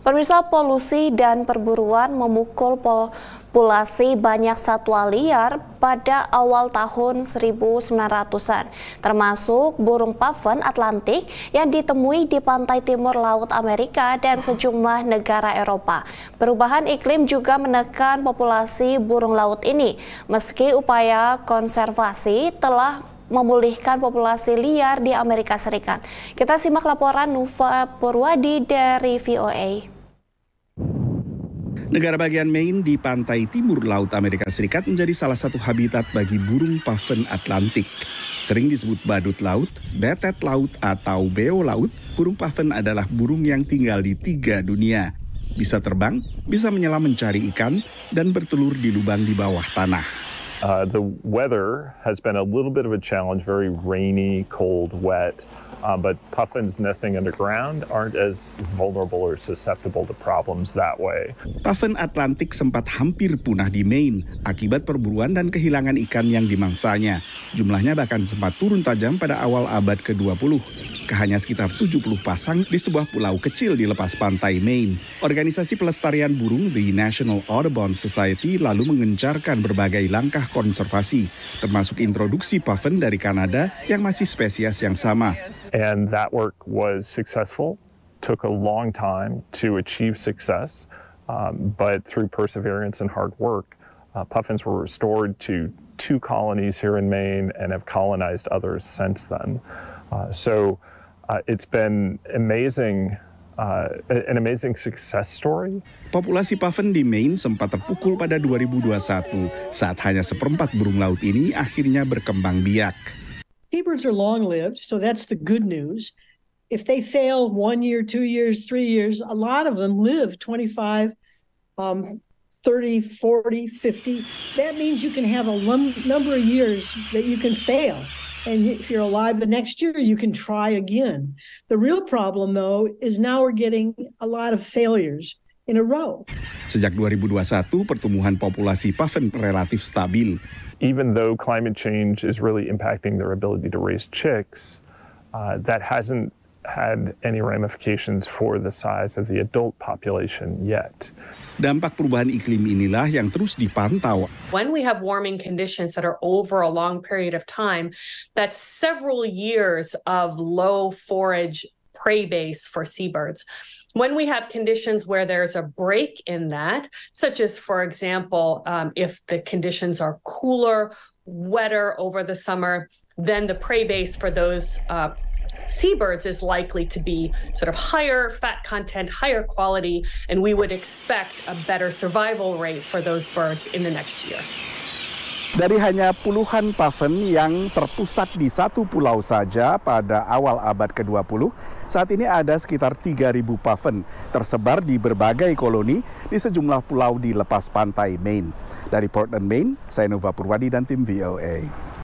Pemirsa polusi dan perburuan memukul populasi banyak satwa liar pada awal tahun 1900-an, termasuk burung puffin Atlantik yang ditemui di pantai timur Laut Amerika dan sejumlah negara Eropa. Perubahan iklim juga menekan populasi burung laut ini, meski upaya konservasi telah memulihkan populasi liar di Amerika Serikat. Kita simak laporan Nufa Purwadi dari VOA. Negara bagian Maine di pantai timur laut Amerika Serikat menjadi salah satu habitat bagi burung paven Atlantik. Sering disebut badut laut, betet laut, atau beo laut, burung paven adalah burung yang tinggal di tiga dunia. Bisa terbang, bisa menyelam mencari ikan, dan bertelur di lubang di bawah tanah. Uh, the weather has been a little bit of a challenge, very rainy, cold, wet, uh, but puffins nesting underground aren't as vulnerable or susceptible to problems that way. Puffin Atlantik sempat hampir punah di Maine akibat perburuan dan kehilangan ikan yang dimangsanya. Jumlahnya bahkan sempat turun tajam pada awal abad ke-20 ke hanya sekitar 70 pasang di sebuah pulau kecil di lepas pantai Maine. Organisasi pelestarian burung The National Audubon Society lalu mengencarkan berbagai langkah konservasi, termasuk introduksi puffin dari Kanada yang masih spesies yang sama. And that work was successful. Took a long time to achieve success, um, but through perseverance and hard work, uh, puffins were restored to two colonies here in Maine and have colonized others since then. Uh, so Uh, it's been amazing Uh, an amazing success story. Populasi puffin di Maine sempat terpukul pada 2021 saat hanya seperempat burung laut ini akhirnya berkembang biak. Seabirds are long-lived, so that's the good news. If they fail one year, two years, three years, a lot of them live 25, um, 30, 40, 50. That means you can have a number of years that you can fail. And if you're alive the next year, you can try again. The real problem, though, is now we're getting a lot of failures. In a row. Sejak 2021, pertumbuhan populasi puffin relatif stabil. Even though climate change is really impacting their ability to raise chicks, uh, that hasn't had any ramifications for the size of the adult population yet. Dampak perubahan iklim inilah yang terus dipantau. When we have warming conditions that are over a long period of time, that's several years of low forage prey base for seabirds. When we have conditions where there's a break in that, such as, for example, um, if the conditions are cooler, wetter over the summer, then the prey base for those uh, seabirds is likely to be sort of higher fat content, higher quality, and we would expect a better survival rate for those birds in the next year. Dari hanya puluhan paven yang terpusat di satu pulau saja pada awal abad ke-20, saat ini ada sekitar 3.000 paven tersebar di berbagai koloni di sejumlah pulau di lepas pantai Maine. Dari Portland, Maine, saya Nova Purwadi dan tim VOA.